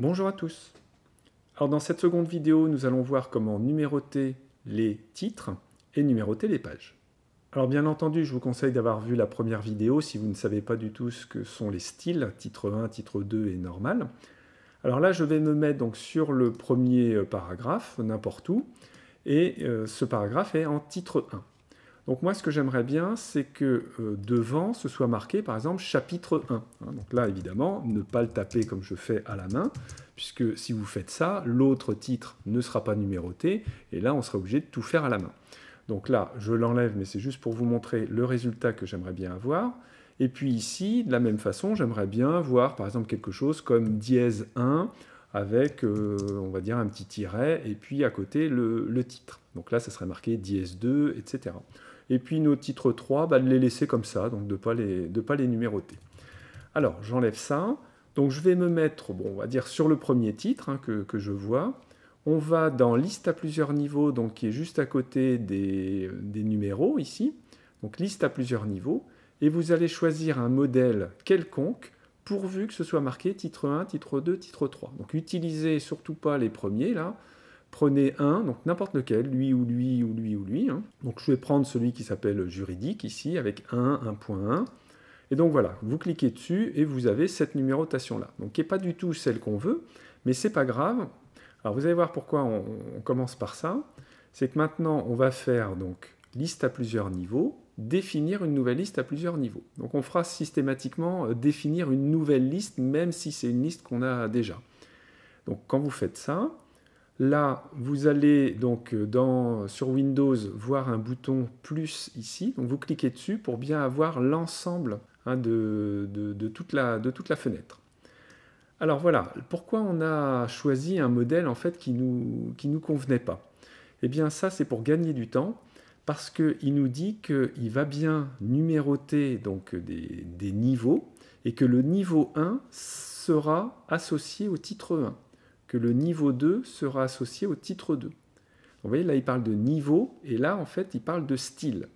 Bonjour à tous Alors dans cette seconde vidéo, nous allons voir comment numéroter les titres et numéroter les pages. Alors bien entendu, je vous conseille d'avoir vu la première vidéo si vous ne savez pas du tout ce que sont les styles, titre 1, titre 2 et normal. Alors là, je vais me mettre donc sur le premier euh, paragraphe, n'importe où, et euh, ce paragraphe est en titre 1. Donc moi, ce que j'aimerais bien, c'est que euh, devant, ce soit marqué, par exemple, chapitre 1. Hein, donc là, évidemment, ne pas le taper comme je fais à la main, puisque si vous faites ça, l'autre titre ne sera pas numéroté, et là, on sera obligé de tout faire à la main. Donc là, je l'enlève, mais c'est juste pour vous montrer le résultat que j'aimerais bien avoir. Et puis ici, de la même façon, j'aimerais bien voir, par exemple, quelque chose comme dièse 1, avec, euh, on va dire, un petit tiret, et puis à côté, le, le titre. Donc là, ça serait marqué dièse 2, etc. Et puis nos titres 3, bah, de les laisser comme ça, donc de ne pas, les, numéroter. Alors, j'enlève ça. Donc je vais me mettre, bon, on va dire sur le premier titre hein, que, je vois. On va dans liste à plusieurs niveaux, donc qui est juste à côté des, des numéros ici. Donc liste à plusieurs niveaux. Et vous allez choisir un modèle quelconque pourvu que ce soit marqué titre 1, titre 2, titre 3. Donc utilisez surtout pas les premiers là, prenez un, donc n'importe lequel, lui ou lui ou lui ou lui. Hein. Donc je vais prendre celui qui s'appelle juridique ici, avec 1, 1.1. Et donc voilà, vous cliquez dessus et vous avez cette numérotation-là. Donc qui n'est pas du tout celle qu'on veut, mais ce n'est pas grave. Alors vous allez voir pourquoi on commence par ça. C'est que maintenant on va faire donc liste à plusieurs niveaux, définir une nouvelle liste à plusieurs niveaux. Donc on fera systématiquement euh, définir une nouvelle liste, même si c'est une liste qu'on a déjà. Donc quand vous faites ça, Là, vous allez donc euh, sur Windows voir un bouton plus ici. Donc vous cliquez dessus pour bien avoir l'ensemble hein, de, toute la, fenêtre. Alors voilà, pourquoi on a choisi un modèle en fait qui nous, qui nous convenait pas Eh bien ça c'est pour gagner du temps parce qu'il nous dit qu'il va bien numéroter donc des niveaux et que le niveau 1 sera associé au titre 1 que le niveau 2 sera associé au titre 2. vous voyez, là, il parle de niveau, et là, en fait, il parle de style.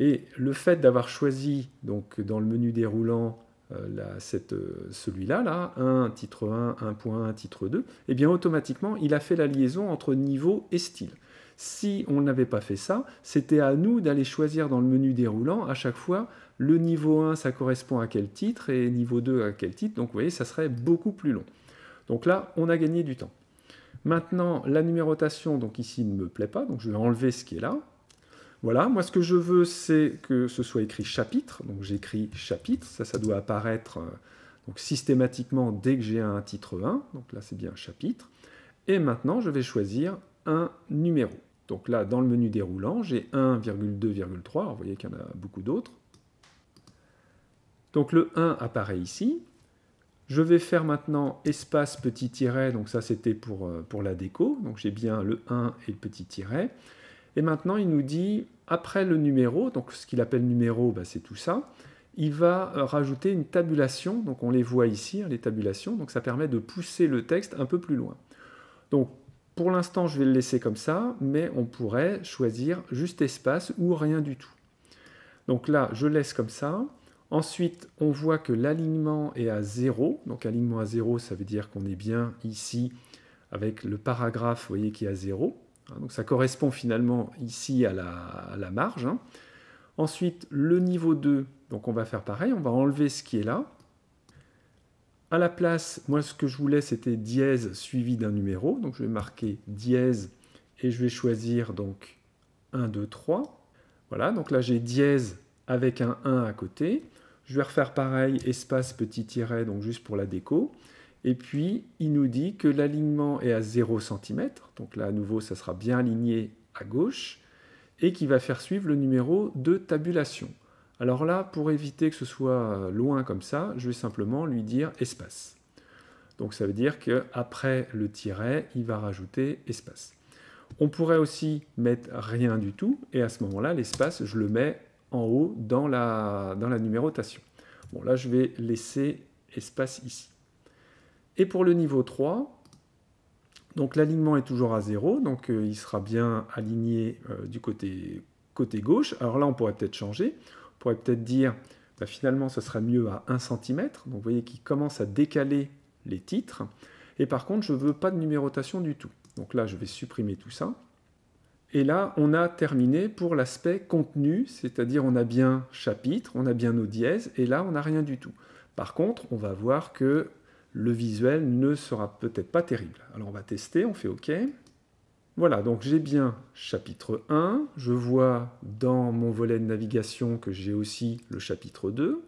Et le fait d'avoir choisi, donc, dans le menu déroulant, euh, euh, celui-là, là, 1, titre 1, 1.1, titre 2, et eh bien, automatiquement, il a fait la liaison entre niveau et style. Si on n'avait pas fait ça, c'était à nous d'aller choisir dans le menu déroulant à chaque fois le niveau 1, ça correspond à quel titre, et niveau 2, à quel titre. Donc, vous voyez, ça serait beaucoup plus long. Donc là, on a gagné du temps. Maintenant, la numérotation, donc ici, ne me plaît pas, donc je vais enlever ce qui est là. Voilà, moi ce que je veux, c'est que ce soit écrit chapitre, donc j'écris chapitre, ça, ça doit apparaître euh, systématiquement dès que j'ai un titre 1, donc là c'est bien chapitre. Et maintenant, je vais choisir un numéro. Donc là, dans le menu déroulant, j'ai 1,2,3, vous voyez qu'il y en a beaucoup d'autres. Donc le 1 apparaît ici, je vais faire maintenant espace petit tiret, donc ça c'était pour, euh, la déco, donc j'ai bien le 1 et le petit tiret. Et maintenant il nous dit, après le numéro, donc ce qu'il appelle numéro, bah, c'est tout ça, il va euh, rajouter une tabulation, donc on les voit ici, hein, les tabulations, donc ça permet de pousser le texte un peu plus loin. Donc pour l'instant je vais le laisser comme ça, mais on pourrait choisir juste espace ou rien du tout. Donc là je laisse comme ça, Ensuite, on voit que l'alignement est à 0. Donc alignement à 0, ça veut dire qu'on est bien ici avec le paragraphe vous voyez, qui est à 0. Hein, donc ça correspond finalement ici à la, à la marge. Hein. Ensuite, le niveau 2, donc on va faire pareil, on va enlever ce qui est là. À la place, moi ce que je voulais c'était dièse suivi d'un numéro, donc je vais marquer dièse et je vais choisir donc 1, 2, 3. Voilà, donc là j'ai dièse avec un 1 à côté. Je vais refaire pareil, espace petit tiret, donc juste pour la déco. Et puis, il nous dit que l'alignement est à 0 cm, donc là à nouveau, ça sera bien aligné à gauche, et qu'il va faire suivre le numéro de tabulation. Alors là, pour éviter que ce soit loin comme ça, je vais simplement lui dire espace. Donc ça veut dire qu'après le tiret, il va rajouter espace. On pourrait aussi mettre rien du tout, et à ce moment-là, l'espace, je le mets en haut dans la, dans la numérotation. Bon, là, je vais laisser espace ici. Et pour le niveau 3, donc l'alignement est toujours à 0, donc euh, il sera bien aligné euh, du côté, côté gauche. Alors là, on pourrait peut-être changer. On pourrait peut-être dire, bah, finalement, ce sera mieux à 1 cm. Donc vous voyez qu'il commence à décaler les titres. Et par contre, je ne veux pas de numérotation du tout. Donc là, je vais supprimer tout ça. Et là, on a terminé pour l'aspect contenu, c'est-à-dire on a bien chapitre, on a bien nos dièses, et là, on n'a rien du tout. Par contre, on va voir que le visuel ne sera peut-être pas terrible. Alors on va tester, on fait OK. Voilà, donc j'ai bien chapitre 1, je vois dans mon volet de navigation que j'ai aussi le chapitre 2.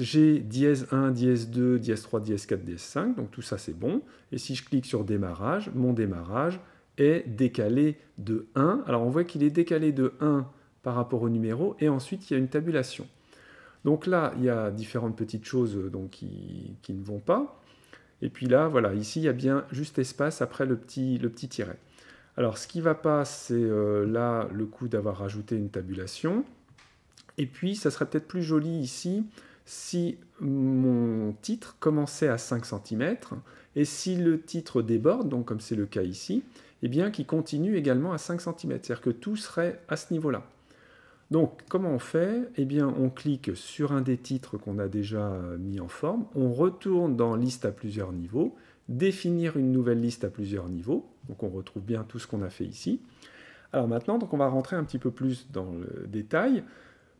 J'ai dièse 1, dièse 2, dièse 3, dièse 4, dièse 5, donc tout ça c'est bon. Et si je clique sur démarrage, mon démarrage, est décalé de 1. Alors on voit qu'il est décalé de 1 par rapport au numéro, et ensuite il y a une tabulation. Donc là, il y a différentes petites choses euh, donc, qui, ne vont pas. Et puis là, voilà, ici, il y a bien juste espace après le petit, tiret. Alors, ce qui ne va pas, c'est euh, là le coup d'avoir rajouté une tabulation. Et puis, ça serait peut-être plus joli ici si mon titre commençait à 5 cm et si le titre déborde, donc comme c'est le cas ici, eh bien, qui continue également à 5 cm. C'est-à-dire que tout serait à ce niveau-là. Donc, comment on fait Eh bien, on clique sur un des titres qu'on a déjà euh, mis en forme. On retourne dans liste à plusieurs niveaux, définir une nouvelle liste à plusieurs niveaux. Donc, on retrouve bien tout ce qu'on a fait ici. Alors maintenant, donc on va rentrer un petit peu plus dans le détail.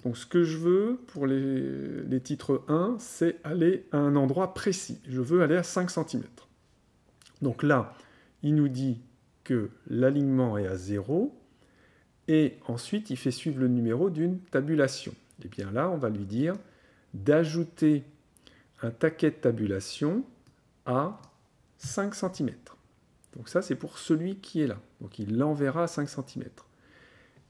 Donc ce que je veux pour les, les titres 1, c'est aller à un endroit précis. Je veux aller à 5 cm. Donc là, il nous dit que l'alignement est à 0 et ensuite il fait suivre le numéro d'une tabulation. Et eh bien là, on va lui dire d'ajouter un taquet de tabulation à 5 cm. Donc ça, c'est pour celui qui est là. Donc il l'enverra à 5 cm.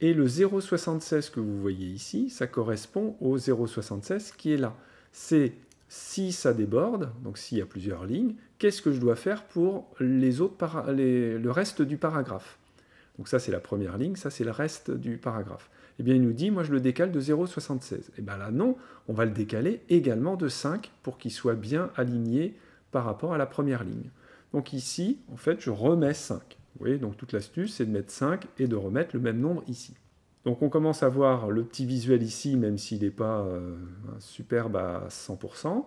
Et le 0,76 que vous voyez ici, ça correspond au 0,76 qui est là. C'est si ça déborde, donc s'il y a plusieurs lignes, qu'est-ce que je dois faire pour les autres le reste du paragraphe Donc ça c'est la première ligne, ça c'est le reste du paragraphe. Eh bien il nous dit, moi je le décale de 0,76. Eh bien là non, on va le décaler également de 5 pour qu'il soit bien aligné par rapport à la première ligne. Donc ici, en fait, je remets 5. Vous voyez, donc toute l'astuce, c'est de mettre 5 et de remettre le même nombre ici. Donc on commence à voir le petit visuel ici, même s'il n'est pas euh, superbe à 100%.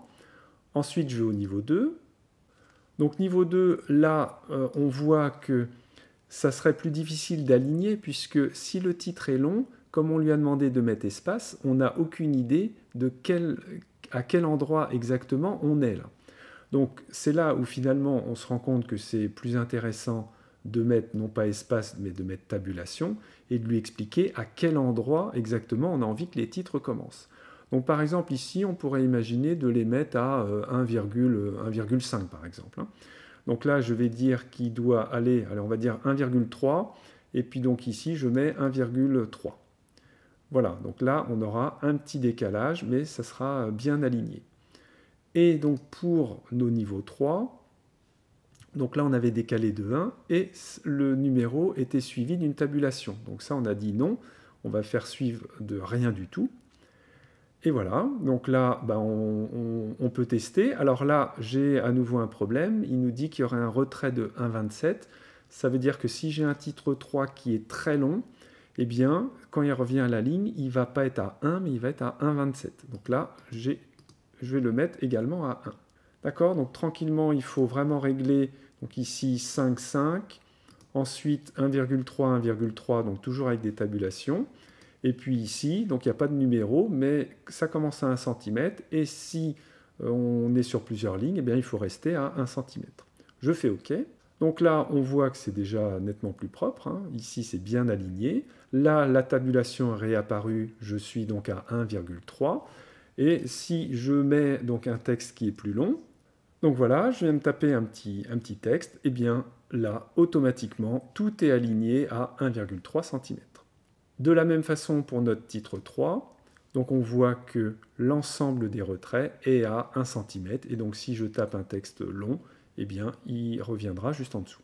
Ensuite, je vais au niveau 2. Donc niveau 2, là, euh, on voit que ça serait plus difficile d'aligner, puisque si le titre est long, comme on lui a demandé de mettre espace, on n'a aucune idée de à quel endroit exactement on est là. Donc c'est là où finalement on se rend compte que c'est plus intéressant de mettre non pas espace mais de mettre tabulation et de lui expliquer à quel endroit exactement on a envie que les titres commencent. Donc par exemple ici, on pourrait imaginer de les mettre à 1,5 euh, euh, par exemple. Hein. Donc là, je vais dire qu'il doit aller, alors on va dire 1,3, et puis donc ici, je mets 1,3. Voilà, donc là, on aura un petit décalage, mais ça sera bien aligné. Et donc pour nos niveaux 3, donc là, on avait décalé de 1 et le numéro était suivi d'une tabulation. Donc ça, on a dit non, on va faire suivre de rien du tout. Et voilà, donc là, bah, on, on, peut tester. Alors là, j'ai à nouveau un problème. Il nous dit qu'il y aurait un retrait de 1,27. Ça veut dire que si j'ai un titre 3 qui est très long, eh bien, quand il revient à la ligne, il ne va pas être à 1, mais il va être à 1,27. Donc là, je vais le mettre également à 1. D'accord Donc tranquillement, il faut vraiment régler donc ici 5, 5. Ensuite 1,3, 1,3, donc toujours avec des tabulations. Et puis ici, donc il n'y a pas de numéro, mais ça commence à 1 cm. Et si euh, on est sur plusieurs lignes, eh bien, il faut rester à 1 cm. Je fais OK. Donc là, on voit que c'est déjà nettement plus propre. Hein. Ici, c'est bien aligné. Là, la tabulation est réapparue. Je suis donc à 1,3. Et si je mets donc un texte qui est plus long, donc voilà, je viens de taper un petit, un petit texte, et eh bien là, automatiquement, tout est aligné à 1,3 cm. De la même façon pour notre titre 3, donc on voit que l'ensemble des retraits est à 1 cm, et donc si je tape un texte long, et eh bien il reviendra juste en dessous.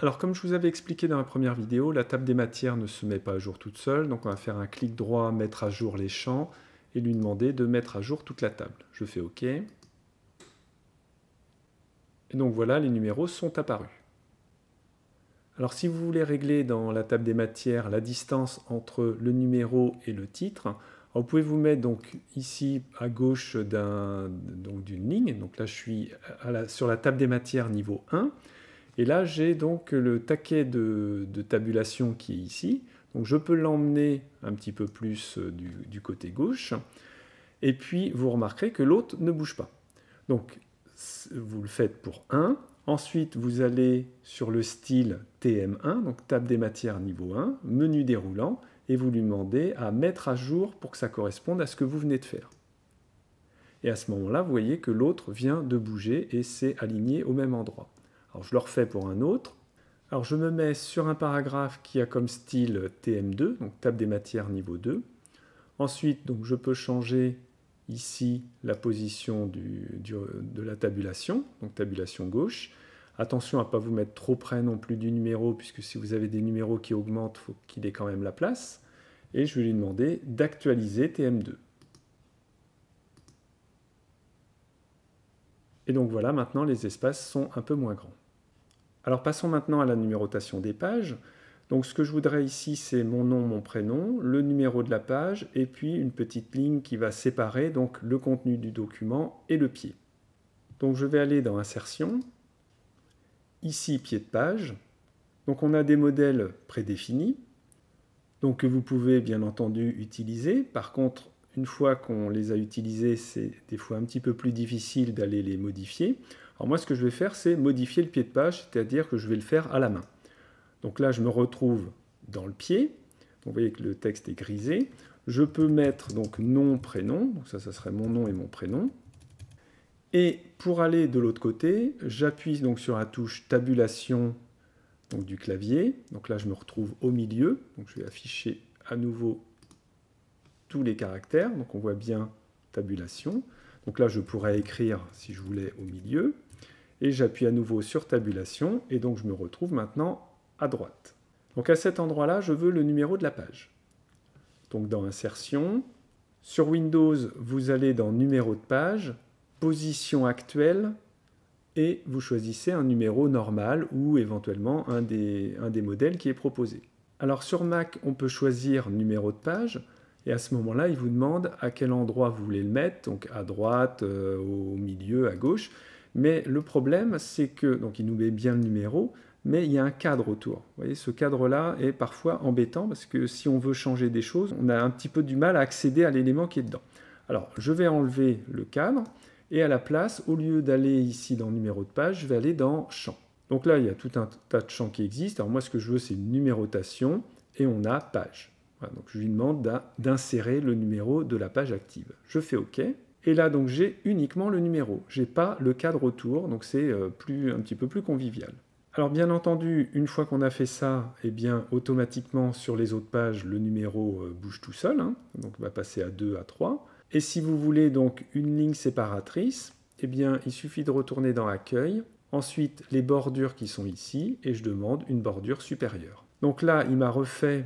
Alors comme je vous avais expliqué dans la première vidéo, la table des matières ne se met pas à jour toute seule, donc on va faire un clic droit, mettre à jour les champs, et lui demander de mettre à jour toute la table. Je fais OK donc voilà, les numéros sont apparus. Alors si vous voulez régler dans la table des matières la distance entre le numéro et le titre, vous pouvez vous mettre donc ici à gauche d'une ligne. Donc là, je suis sur la table des matières niveau 1. Et là, j'ai donc le taquet de, tabulation qui est ici. Donc je peux l'emmener un petit peu plus euh, du, du côté gauche. Et puis, vous remarquerez que l'autre ne bouge pas. Donc vous le faites pour 1. Ensuite, vous allez sur le style TM1, donc table des matières niveau 1, menu déroulant, et vous lui demandez à mettre à jour pour que ça corresponde à ce que vous venez de faire. Et à ce moment-là, vous voyez que l'autre vient de bouger et s'est aligné au même endroit. Alors je le refais pour un autre. Alors je me mets sur un paragraphe qui a comme style TM2, donc table des matières niveau 2. Ensuite, donc, je peux changer ici la position de la tabulation, donc tabulation gauche. Attention à ne pas vous mettre trop près non plus du numéro, puisque si vous avez des numéros qui augmentent, il faut qu'il ait quand même la place. Et je vais lui demander d'actualiser TM2. Et donc voilà, maintenant les espaces sont un peu moins grands. Alors passons maintenant à la numérotation des pages. Donc ce que je voudrais ici, c'est mon nom, mon prénom, le numéro de la page, et puis une petite ligne qui va séparer donc le contenu du document et le pied. Donc je vais aller dans Insertion, ici pied de page. Donc on a des modèles prédéfinis, donc que vous pouvez bien entendu utiliser. Par contre, une fois qu'on les a utilisés, c'est des fois un petit peu plus difficile d'aller les modifier. Alors moi, ce que je vais faire, c'est modifier le pied de page, c'est-à-dire que je vais le faire à la main. Donc là, je me retrouve dans le pied. Vous voyez que le texte est grisé. Je peux mettre donc nom, prénom. Donc ça, ça serait mon nom et mon prénom. Et pour aller de l'autre côté, j'appuie donc sur la touche tabulation du clavier. Donc là, je me retrouve au milieu. Donc je vais afficher à nouveau tous les caractères. Donc on voit bien tabulation. Donc là, je pourrais écrire, si je voulais, au milieu. Et j'appuie à nouveau sur tabulation. Et donc je me retrouve maintenant droite. Donc à cet endroit-là, je veux le numéro de la page. Donc dans Insertion, sur Windows, vous allez dans Numéro de page, Position actuelle, et vous choisissez un numéro normal ou éventuellement un des, un des modèles qui est proposé. Alors sur Mac, on peut choisir numéro de page, et à ce moment-là, il vous demande à quel endroit vous voulez le mettre, donc à droite, euh, au milieu, à gauche. Mais le problème, c'est que, donc il nous met bien le numéro, mais il y a un cadre autour. Vous voyez, ce cadre-là est parfois embêtant parce que si on veut changer des choses, on a un petit peu du mal à accéder à l'élément qui est dedans. Alors, je vais enlever le cadre et à la place, au lieu d'aller ici dans numéro de page, je vais aller dans champ. Donc là, il y a tout un tas de champs qui existent. Alors moi, ce que je veux, c'est une numérotation et on a page. donc je lui demande d'insérer le numéro de la page active. Je fais OK. Et là, donc j'ai uniquement le numéro. Je n'ai pas le cadre autour, donc c'est euh, un petit peu plus convivial. Alors bien entendu, une fois qu'on a fait ça, eh bien automatiquement sur les autres pages, le numéro euh, bouge tout seul, hein. Donc, donc va passer à 2, à 3. Et si vous voulez donc une ligne séparatrice, eh bien il suffit de retourner dans Accueil, ensuite les bordures qui sont ici, et je demande une bordure supérieure. Donc là, il m'a refait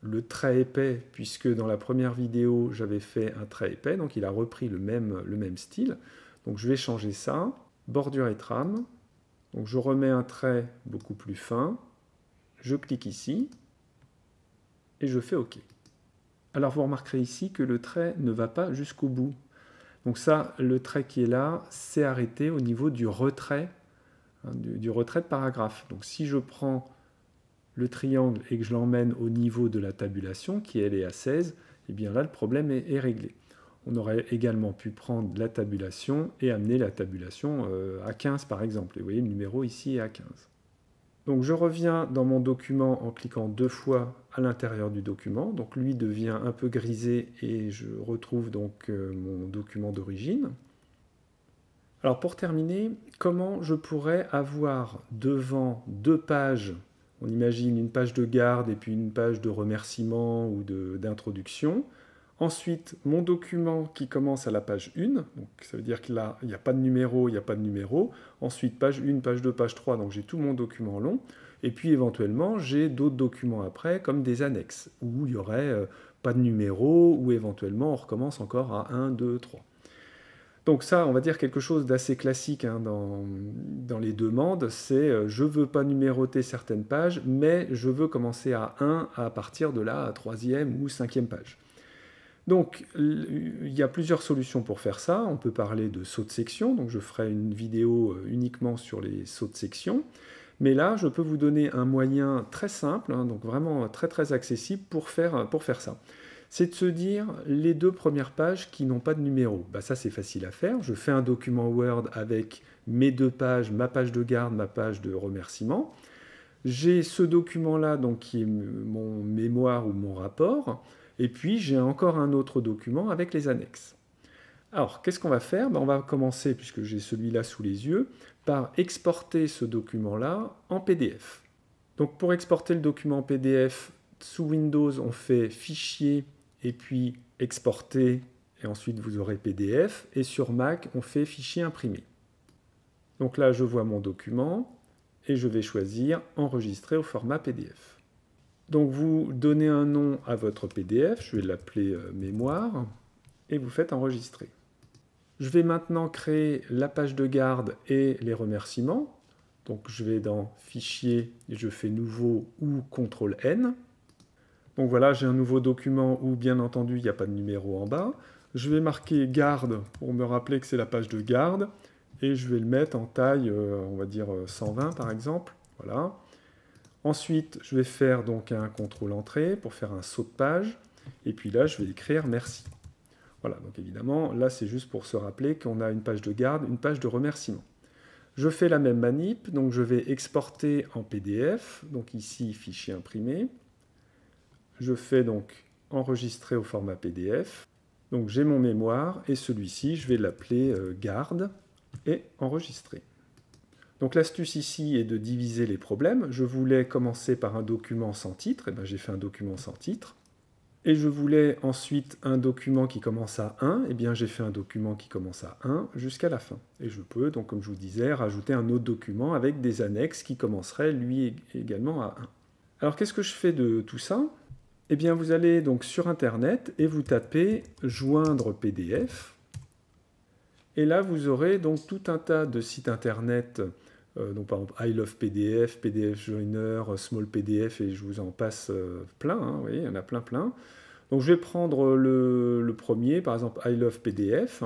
le trait épais, puisque dans la première vidéo, j'avais fait un trait épais, donc il a repris le même, le même style. Donc je vais changer ça, bordure et trame, donc je remets un trait beaucoup plus fin, je clique ici et je fais OK. Alors vous remarquerez ici que le trait ne va pas jusqu'au bout. Donc ça, le trait qui est là, c'est arrêté au niveau du retrait, hein, du, retrait de paragraphe. Donc si je prends le triangle et que je l'emmène au niveau de la tabulation, qui elle est à 16, et eh bien là le problème est réglé on aurait également pu prendre la tabulation et amener la tabulation euh, à 15 par exemple. Et vous voyez, le numéro ici est à 15. Donc je reviens dans mon document en cliquant deux fois à l'intérieur du document. Donc lui devient un peu grisé et je retrouve donc euh, mon document d'origine. Alors pour terminer, comment je pourrais avoir devant deux pages, on imagine une page de garde et puis une page de remerciement ou d'introduction, Ensuite, mon document qui commence à la page 1, donc ça veut dire qu'il n'y a pas de numéro, il n'y a pas de numéro. Ensuite, page 1, page 2, page 3, donc j'ai tout mon document long. Et puis éventuellement, j'ai d'autres documents après, comme des annexes, où il n'y aurait euh, pas de numéro, ou éventuellement on recommence encore à 1, 2, 3. Donc ça, on va dire quelque chose d'assez classique hein, dans, les demandes, c'est je euh, je veux pas numéroter certaines pages, mais je veux commencer à 1 à partir de la troisième ou 5 cinquième page. Donc, il y a plusieurs solutions pour faire ça. On peut parler de saut de section, donc je ferai une vidéo euh, uniquement sur les sauts de section. Mais là, je peux vous donner un moyen très simple, hein, donc vraiment très très accessible pour faire, ça. C'est de se dire les deux premières pages qui n'ont pas de numéro. Bah, ça, c'est facile à faire. Je fais un document Word avec mes deux pages, ma page de garde, ma page de remerciement. J'ai ce document-là, donc qui est mon mémoire ou mon rapport. Et puis, j'ai encore un autre document avec les annexes. Alors, qu'est-ce qu'on va faire ben, On va commencer, puisque j'ai celui-là sous les yeux, par exporter ce document-là en PDF. Donc, pour exporter le document en PDF, sous Windows, on fait Fichier et puis Exporter, et ensuite vous aurez PDF. Et sur Mac, on fait Fichier imprimé. Donc là, je vois mon document et je vais choisir Enregistrer au format PDF. Donc vous donnez un nom à votre PDF, je vais l'appeler euh, mémoire, et vous faites enregistrer. Je vais maintenant créer la page de garde et les remerciements. Donc je vais dans Fichier, et je fais Nouveau ou CTRL N. Donc voilà, j'ai un nouveau document où bien entendu il n'y a pas de numéro en bas. Je vais marquer garde pour me rappeler que c'est la page de garde et je vais le mettre en taille, euh, on va dire 120 euh, par exemple. Voilà. Ensuite, je vais faire donc un contrôle entrée pour faire un saut de page. Et puis là, je vais écrire merci. Voilà, donc évidemment, là, c'est juste pour se rappeler qu'on a une page de garde, une page de remerciement. Je fais la même manip, donc je vais exporter en PDF, donc ici, fichier imprimé. Je fais donc enregistrer au format PDF. Donc j'ai mon mémoire et celui-ci, je vais l'appeler euh, garde et enregistrer. Donc l'astuce ici est de diviser les problèmes. Je voulais commencer par un document sans titre, et eh bien j'ai fait un document sans titre. Et je voulais ensuite un document qui commence à 1, et eh bien j'ai fait un document qui commence à 1 jusqu'à la fin. Et je peux, donc comme je vous disais, rajouter un autre document avec des annexes qui commencerait lui également à 1. Alors qu'est-ce que je fais de tout ça Eh bien vous allez donc sur internet et vous tapez joindre PDF. Et là vous aurez donc tout un tas de sites internet euh, donc par exemple I Love PDF, PDF Joiner, euh, Small PDF et je vous en passe euh, plein, hein, vous voyez, il y en a plein plein. Donc je vais prendre le, premier, par exemple I Love PDF.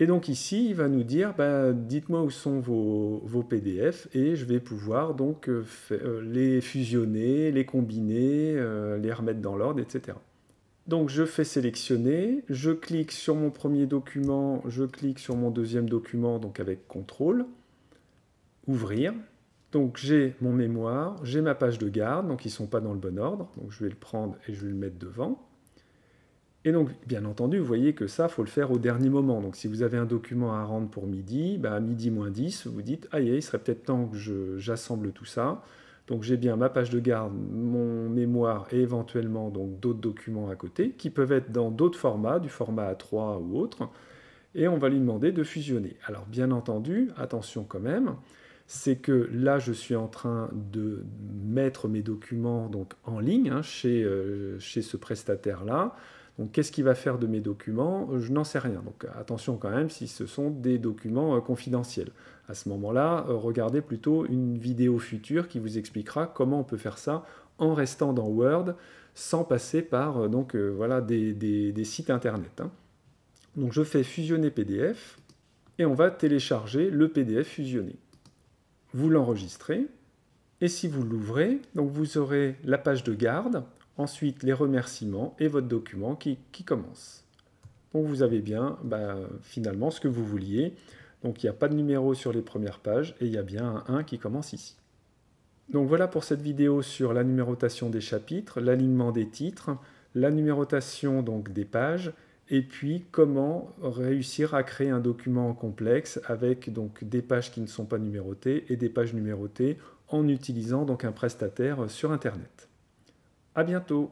Et donc ici, il va nous dire, bah, dites-moi où sont vos, vos, PDF et je vais pouvoir donc les fusionner, les combiner, les remettre dans l'ordre, etc. Donc je fais sélectionner, je clique sur mon premier document, je clique sur mon deuxième document, donc avec contrôle ouvrir. Donc j'ai mon mémoire, j'ai ma page de garde, donc ils ne sont pas dans le bon ordre. Donc je vais le prendre et je vais le mettre devant. Et donc, bien entendu, vous voyez que ça, faut le faire au dernier moment. Donc, si vous avez un document à rendre pour midi, bah, à midi moins 10, vous dites, aïe, il serait peut-être temps que j'assemble tout ça. Donc, j'ai bien ma page de garde, mon mémoire et éventuellement donc d'autres documents à côté qui peuvent être dans d'autres formats, du format A3 ou autre. Et on va lui demander de fusionner. Alors, bien entendu, attention quand même, c'est que là, je suis en train de mettre mes documents donc, en ligne hein, chez, euh, chez ce prestataire-là. Donc, qu'est-ce qu'il va faire de mes documents Je n'en sais rien. Donc, attention quand même si ce sont des documents euh, confidentiels. À ce moment-là, euh, regardez plutôt une vidéo future qui vous expliquera comment on peut faire ça en restant dans Word sans passer par donc, voilà, des, sites internet. Hein. Donc, je fais fusionner PDF et on va télécharger le PDF fusionné vous l'enregistrez, et si vous l'ouvrez, donc vous aurez la page de garde, ensuite les remerciements et votre document qui, commence. Donc vous avez bien bah, finalement ce que vous vouliez. Donc il n'y a pas de numéro sur les premières pages et il y a bien un 1 qui commence ici. Donc voilà pour cette vidéo sur la numérotation des chapitres, l'alignement des titres, la numérotation donc des pages et puis comment réussir à créer un document complexe avec donc des pages qui ne sont pas numérotées et des pages numérotées en utilisant donc un prestataire sur internet. À bientôt.